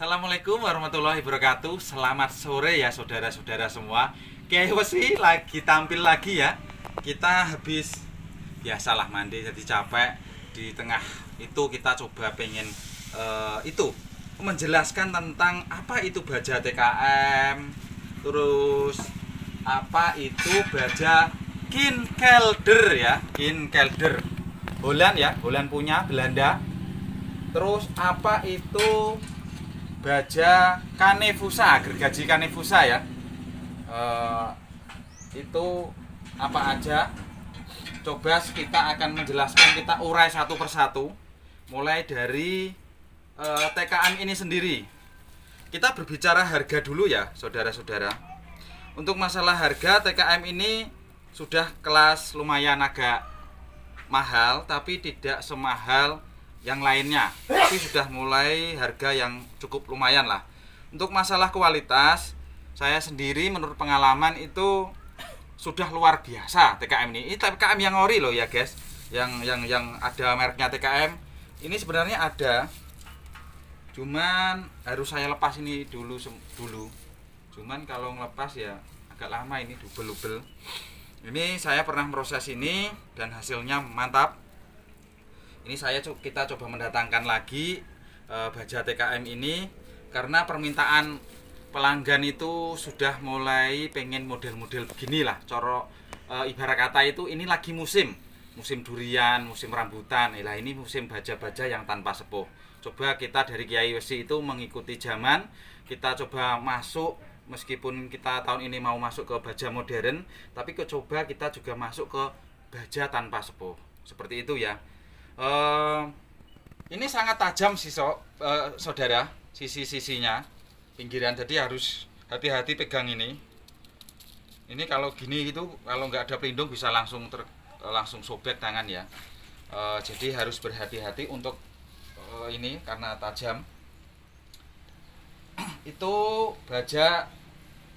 Assalamualaikum warahmatullahi wabarakatuh Selamat sore ya saudara-saudara semua Kiai lagi tampil lagi ya Kita habis ya salah mandi jadi capek Di tengah itu kita coba pengen uh, Itu Menjelaskan tentang apa itu baja TKM Terus Apa itu baja Kinkelder ya Kinkelder Holland ya Holland punya Belanda Terus apa itu baja kanefusa gergaji kanefusa ya e, itu apa aja coba kita akan menjelaskan kita urai satu persatu mulai dari e, eh, TKM ini sendiri kita berbicara harga dulu ya saudara-saudara untuk masalah harga TKM ini sudah kelas lumayan agak mahal tapi tidak semahal yang lainnya tapi sudah mulai harga yang cukup lumayan lah untuk masalah kualitas saya sendiri menurut pengalaman itu sudah luar biasa TKM ini ini TKM yang ori loh ya guys yang yang yang ada mereknya TKM ini sebenarnya ada cuman harus saya lepas ini dulu dulu cuman kalau ngelepas ya agak lama ini dubel-dubel ini saya pernah proses ini dan hasilnya mantap ini saya kita coba mendatangkan lagi e, eh, baja TKM ini karena permintaan pelanggan itu sudah mulai pengen model-model beginilah coro e, ibarat kata itu ini lagi musim musim durian musim rambutan inilah ini musim baja-baja yang tanpa sepuh coba kita dari Kiai Wesi itu mengikuti zaman kita coba masuk meskipun kita tahun ini mau masuk ke baja modern tapi kecoba kita juga masuk ke baja tanpa sepuh seperti itu ya uh, ini sangat tajam sih so, uh, eh, saudara sisi-sisinya pinggiran jadi harus hati-hati pegang ini ini kalau gini itu kalau nggak ada pelindung bisa langsung ter, eh, langsung sobek tangan ya uh, jadi harus berhati-hati untuk uh, ini karena tajam itu baja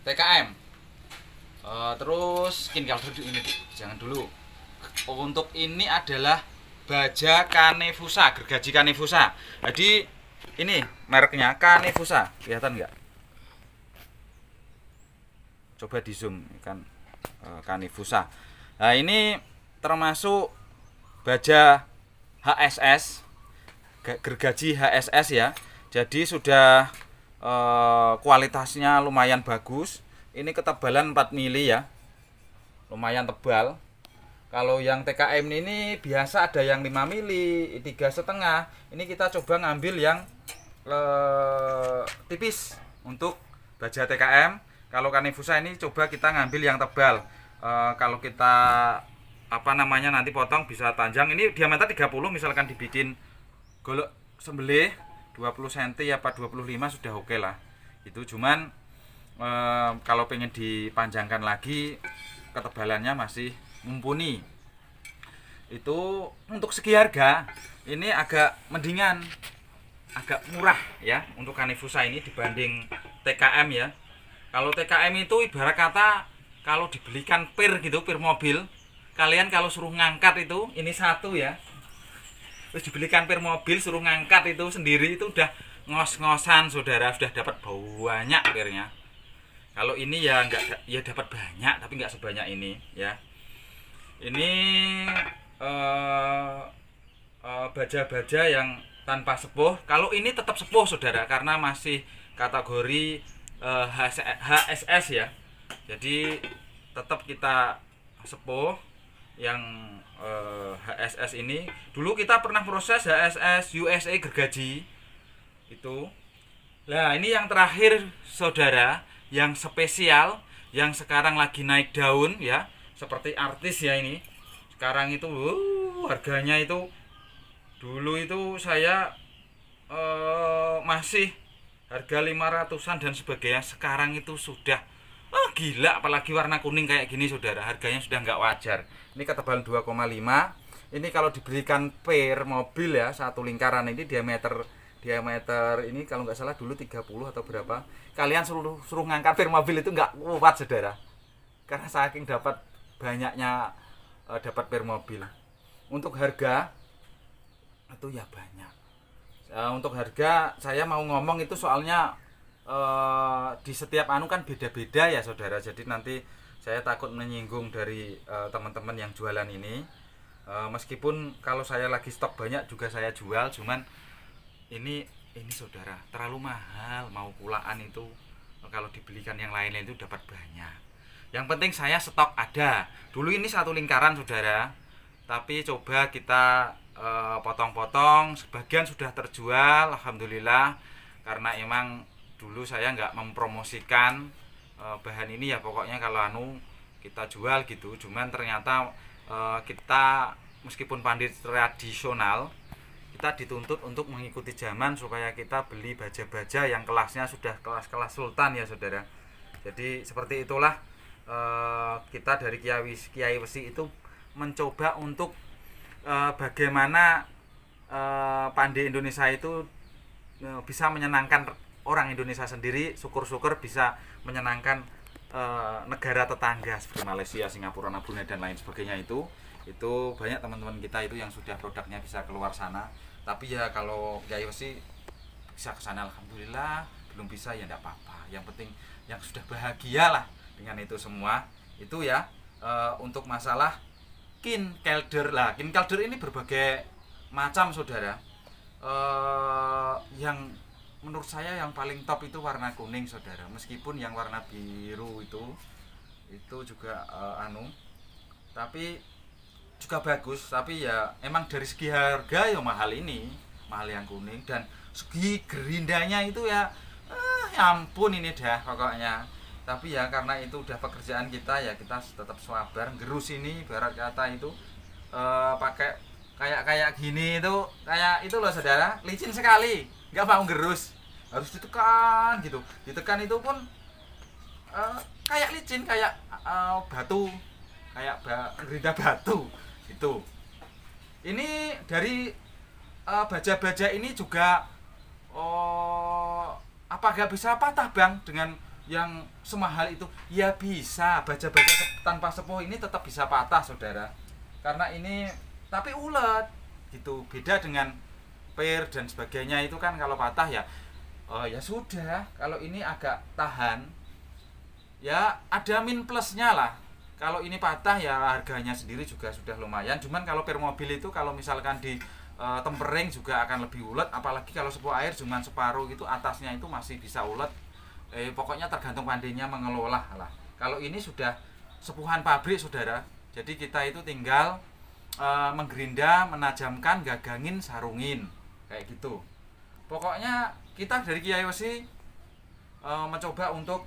TKM uh, terus skin color ini jangan dulu untuk ini adalah baja Kanefusa, gergaji Kanefusa. Jadi ini mereknya Kanefusa, kelihatan nggak? Coba di zoom kan eh, Kanefusa. Nah, ini termasuk baja HSS gergaji HSS ya. Jadi sudah eh, kualitasnya lumayan bagus. Ini ketebalan 4 mili ya. Lumayan tebal. Kalau yang TKM ini biasa ada yang 5 mili, tiga setengah. Ini kita coba ngambil yang le, tipis untuk baja TKM. Kalau kanifusa ini coba kita ngambil yang tebal. E, kalau kita apa namanya nanti potong bisa panjang. Ini diameter 30 misalkan dibikin golok sembelih 20 cm apa 25 sudah oke okay lah. Itu cuman e, kalau pengen dipanjangkan lagi ketebalannya masih mumpuni itu untuk segi harga ini agak mendingan agak murah ya untuk Kanifusa ini dibanding TKM ya kalau TKM itu ibarat kata kalau dibelikan pir gitu pir mobil kalian kalau suruh ngangkat itu ini satu ya terus dibelikan pir mobil suruh ngangkat itu sendiri itu udah ngos-ngosan saudara sudah dapat bau banyak pirnya kalau ini ya nggak ya dapat banyak tapi nggak sebanyak ini ya ini uh, uh, baja-baja yang tanpa sepuh kalau ini tetap sepuh saudara karena masih kategori uh, eh, HSS ya jadi tetap kita sepuh yang uh, HSS ini dulu kita pernah proses HSS USA gergaji itu nah ini yang terakhir saudara yang spesial yang sekarang lagi naik daun ya seperti artis ya ini sekarang itu uh, harganya itu dulu itu saya uh, masih harga 500-an dan sebagainya sekarang itu sudah gila apalagi warna kuning kayak gini saudara harganya sudah nggak wajar ini ketebalan 2,5 ini kalau diberikan per mobil ya satu lingkaran ini diameter diameter ini kalau nggak salah dulu 30 atau berapa kalian suruh suruh ngangkat per mobil itu nggak kuat saudara karena saking dapat banyaknya uh, dapat per mobil untuk harga itu ya banyak uh, untuk harga saya mau ngomong itu soalnya uh, di setiap anu kan beda-beda ya saudara jadi nanti saya takut menyinggung dari teman-teman uh, yang jualan ini uh, meskipun kalau saya lagi stok banyak juga saya jual cuman ini ini saudara terlalu mahal mau pulaan itu kalau dibelikan yang lain itu dapat banyak yang penting saya stok ada dulu ini satu lingkaran saudara tapi coba kita eh, potong-potong e, sebagian sudah terjual alhamdulillah karena emang dulu saya nggak mempromosikan e, bahan ini ya pokoknya kalau anu kita jual gitu cuman ternyata e, kita meskipun pandit tradisional kita dituntut untuk mengikuti zaman supaya kita beli baja-baja yang kelasnya sudah kelas-kelas sultan ya saudara jadi seperti itulah uh, kita dari Kiai Kiai Besi itu mencoba untuk uh, bagaimana uh, pandai Indonesia itu uh, bisa menyenangkan orang Indonesia sendiri, syukur-syukur bisa menyenangkan uh, negara tetangga seperti Malaysia, Singapura, Brunei dan lain sebagainya itu. Itu banyak teman-teman kita itu yang sudah produknya bisa keluar sana. Tapi ya kalau Kiai Besi bisa kesana, alhamdulillah, belum bisa ya enggak apa-apa. Yang penting yang sudah bahagia lah dengan itu semua itu ya e, untuk masalah kin kelder lah kin kelder ini berbagai macam saudara e, yang menurut saya yang paling top itu warna kuning saudara meskipun yang warna biru itu itu juga e, anu tapi juga bagus tapi ya emang dari segi harga ya mahal ini mahal yang kuning dan segi gerindanya itu ya eh, ya ampun ini dah pokoknya tapi ya karena itu udah pekerjaan kita ya kita tetap sabar gerus ini barat kata itu e, pakai kayak kayak gini itu kayak itu loh saudara licin sekali nggak mau gerus harus ditekan gitu ditekan itu pun e, kayak licin kayak e, batu kayak ba, gerinda batu itu ini dari baja-baja ini juga oh, apa gak bisa patah bang dengan yang semahal itu ya bisa baja-baja tanpa sepuh ini tetap bisa patah saudara karena ini tapi ulet gitu beda dengan per dan sebagainya itu kan kalau patah ya oh ya sudah kalau ini agak tahan ya ada min plusnya lah kalau ini patah ya harganya sendiri juga sudah lumayan cuman kalau per mobil itu kalau misalkan di e, tempering juga akan lebih ulet apalagi kalau sepuh air cuman separuh itu atasnya itu masih bisa ulet eh, pokoknya tergantung pandainya mengelola lah kalau ini sudah sepuhan pabrik saudara jadi kita itu tinggal eh, menggerinda menajamkan gagangin sarungin kayak gitu pokoknya kita dari Kiai Wesi eh, mencoba untuk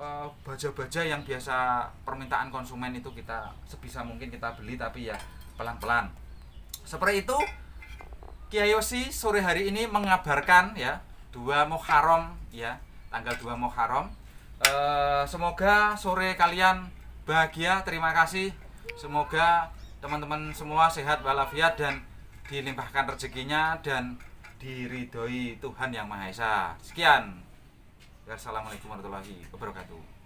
eh, baja-baja yang biasa permintaan konsumen itu kita sebisa mungkin kita beli tapi ya pelan-pelan seperti itu Kiai Yosi sore hari ini mengabarkan ya dua Muharram ya tanggal 2 Muharram. Uh, semoga sore kalian bahagia. Terima kasih. Semoga teman-teman semua sehat walafiat dan dilimpahkan rezekinya dan diridhoi Tuhan Yang Maha Esa. Sekian. Wassalamualaikum warahmatullahi wabarakatuh.